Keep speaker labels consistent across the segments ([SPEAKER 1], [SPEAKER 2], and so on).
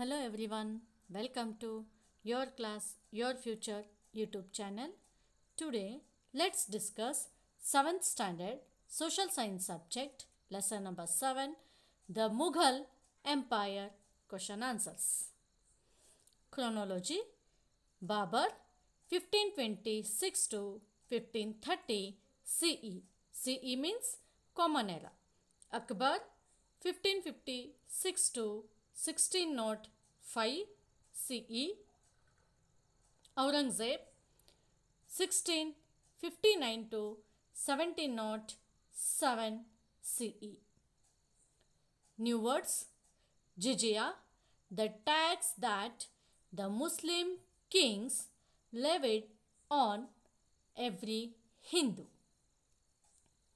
[SPEAKER 1] Hello everyone, welcome to Your Class, Your Future YouTube channel. Today, let's discuss 7th standard Social Science subject, lesson number 7, The Mughal Empire, question answers. Chronology, Babar, 1526 to 1530 CE. CE means Common Era. Akbar, 1556 to 1605 CE. Aurangzeb 1659 to 1707 CE. New words Jijia the tax that the Muslim kings levied on every Hindu.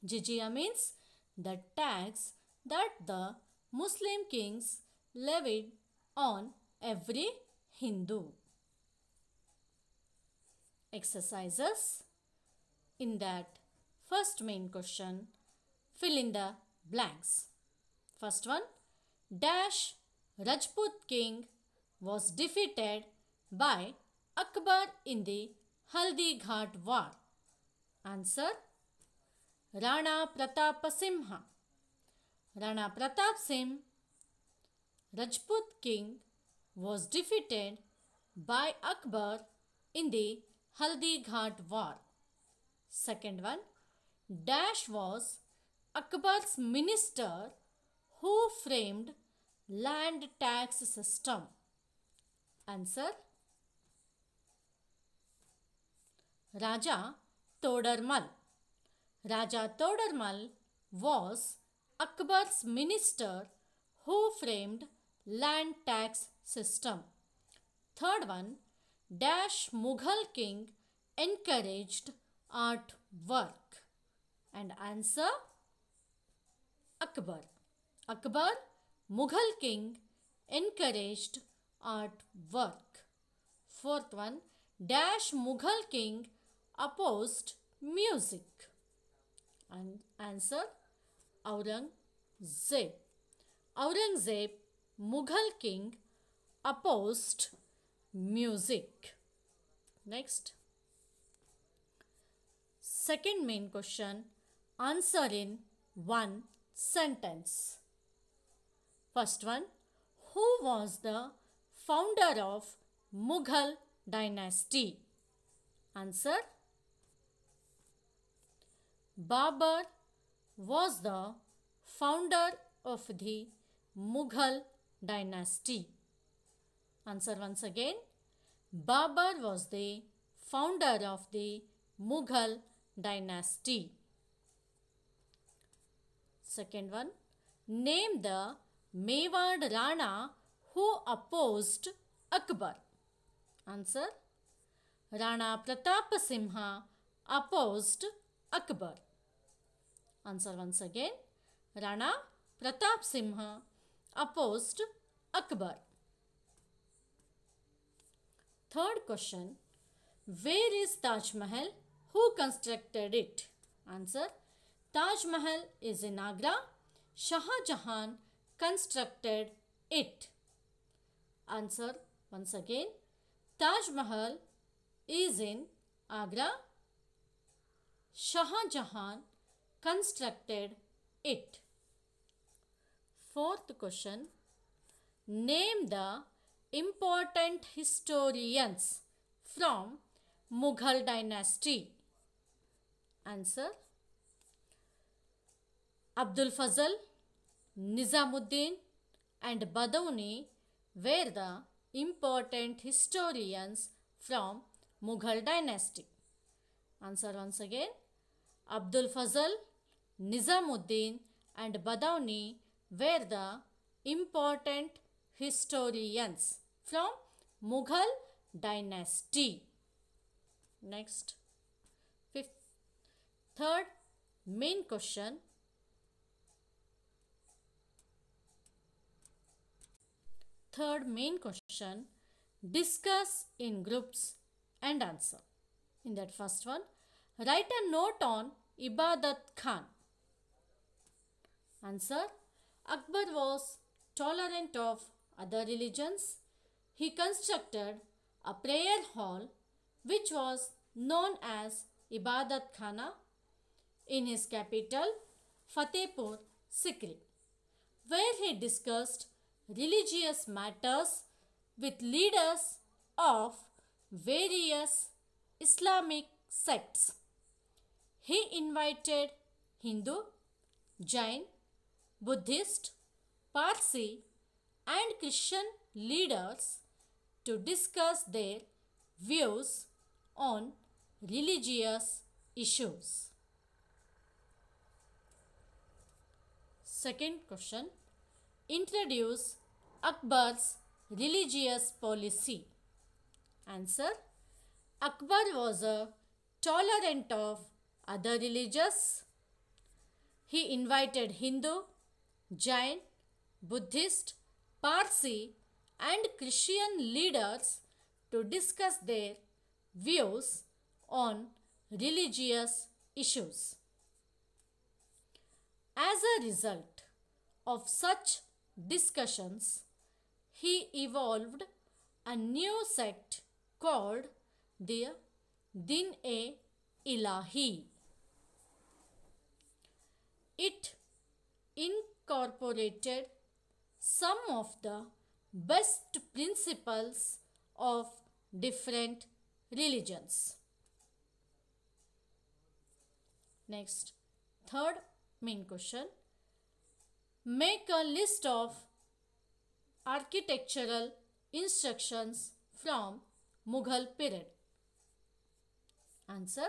[SPEAKER 1] Jijia means the tax that the Muslim kings levied on every Hindu. Exercises In that first main question, fill in the blanks. First one, Dash Rajput king was defeated by Akbar in the Haldi Ghat war. Answer Rana Pratap Simha. Rana Pratap Singh Rajput king was defeated by Akbar in the Haldi Ghat War. Second one, Dash was Akbar's minister who framed land tax system. Answer Raja Todarmal. Raja Todarmal was Akbar's minister who framed land tax system. Third one, dash Mughal king encouraged art work. And answer Akbar. Akbar, Mughal king encouraged art work. Fourth one, dash Mughal king opposed music. And answer Aurangzeb. Aurangzeb Mughal king opposed music. Next. Second main question. Answer in one sentence. First one. Who was the founder of Mughal dynasty? Answer. Babar was the founder of the Mughal dynasty. Answer once again. Babur was the founder of the Mughal dynasty. Second one. Name the Mewad Rana who opposed Akbar. Answer. Rana Pratap Simha opposed Akbar. Answer once again. Rana Pratap Simha opposed Akbar. Third question Where is Taj Mahal? Who constructed it? Answer Taj Mahal is in Agra. Shah Jahan constructed it. Answer once again Taj Mahal is in Agra. Shah Jahan constructed it. Fourth question Name the important historians from Mughal dynasty. Answer Abdul Fazl, Nizamuddin, and Badauni were the important historians from Mughal dynasty. Answer once again Abdul Fazl, Nizamuddin, and Badauni were the important historians from Mughal dynasty. Next, fifth, third main question. Third main question, discuss in groups and answer. In that first one, write a note on Ibadat Khan. Answer, Akbar was tolerant of other religions. He constructed a prayer hall which was known as Ibadat Khana in his capital Fatehpur Sikri where he discussed religious matters with leaders of various Islamic sects. He invited Hindu, Jain, Buddhist, Parsi, and Christian leaders to discuss their views on religious issues. Second question Introduce Akbar's religious policy. Answer Akbar was a tolerant of other religions. He invited Hindu Jain, Buddhist, Parsi, and Christian leaders to discuss their views on religious issues. As a result of such discussions, he evolved a new sect called the Din-e-Ilahi. It in incorporated some of the best principles of different religions. Next, third main question. Make a list of architectural instructions from Mughal period. Answer.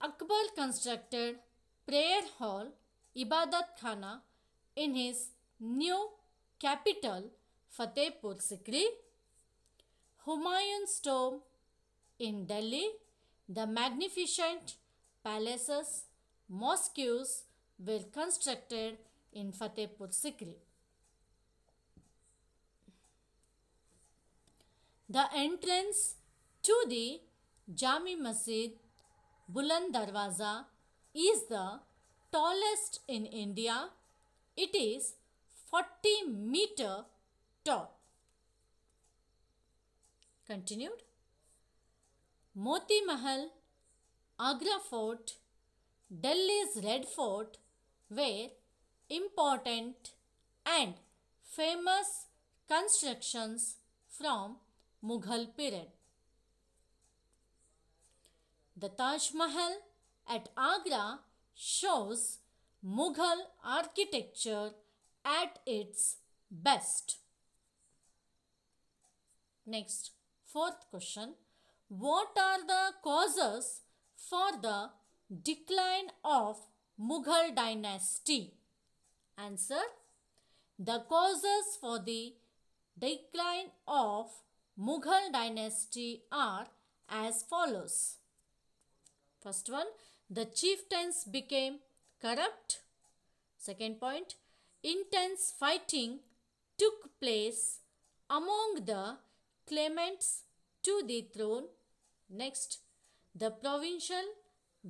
[SPEAKER 1] Akbar constructed prayer hall इबादत खाना in his new capital Fatehpur Sikri Humayun स्टोम in Delhi the magnificent palace mosques will constructed in Fatehpur Sikri the entrance to Jami Masjid Buland Darwaza is the tallest in India. It is 40 meter tall. Continued. Moti Mahal, Agra Fort, Delhi's Red Fort were important and famous constructions from Mughal period. The Taj Mahal at Agra shows Mughal architecture at its best. Next, fourth question. What are the causes for the decline of Mughal dynasty? Answer. The causes for the decline of Mughal dynasty are as follows. First one, the chieftains became corrupt. Second point, intense fighting took place among the claimants to the throne. Next, the provincial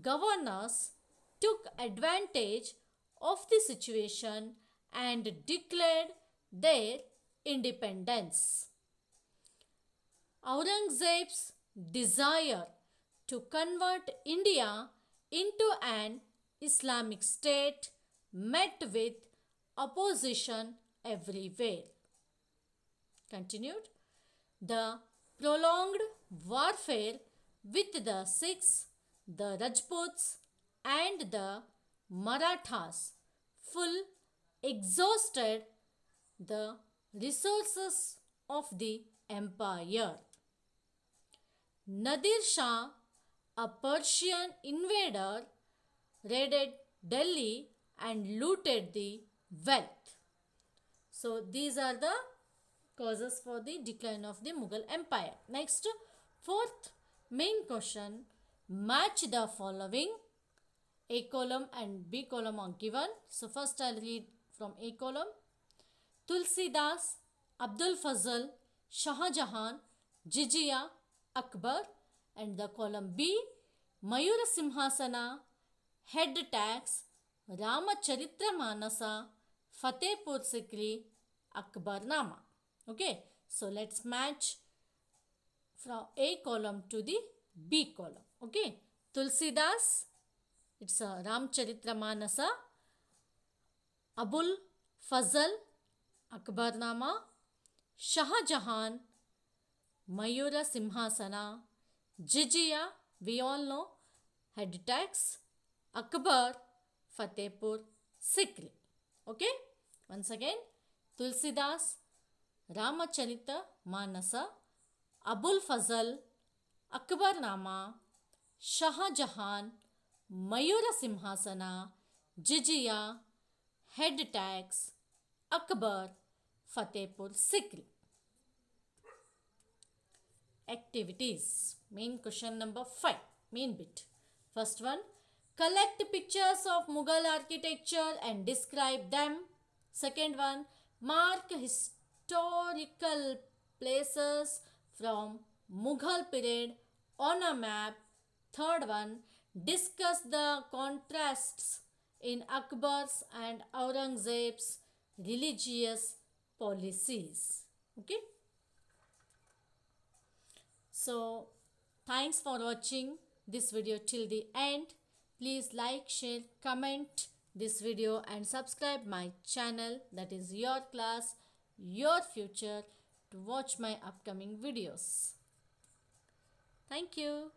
[SPEAKER 1] governors took advantage of the situation and declared their independence. Aurangzeb's desire to convert India into an Islamic state met with opposition everywhere. Continued, the prolonged warfare with the Sikhs, the Rajputs and the Marathas full exhausted the resources of the empire. Nadir Shah a Persian invader raided Delhi and looted the wealth. So these are the causes for the decline of the Mughal Empire. Next, fourth main question, match the following. A column and B column are given. So first I'll read from A column. Tulsi Das, Abdul Fazl, Shah Jahan, Jizya, Akbar, and the column B Mayura Simhasana, Head Tax, Ramacharitra Manasa, Fatehpur Sikri, Akbar Nama Okay, so let's match from A column to the B column. Okay, Tulsidas, it's a Ramacharitra Manasa, Abul Fazl, Akbarnama, Shahjahan, Mayura Simhasana, Jizya, we all know, had attacks, Akbar, Fatehpur, Sikri. Okay? Once again, Tulsidas, Ramacharita Manasa, Abul Fazl, Akbarnama, Shah Jahan, Mayura Simhasana, Jizya, Head Attacks, Akbar, Fatehpur Sikri. activities. Main question number 5, main bit. First one, collect pictures of Mughal architecture and describe them. Second one, mark historical places from Mughal period on a map. Third one, discuss the contrasts in Akbar's and Aurangzeb's religious policies. Okay. So thanks for watching this video till the end. Please like, share, comment this video and subscribe my channel that is your class, your future to watch my upcoming videos. Thank you.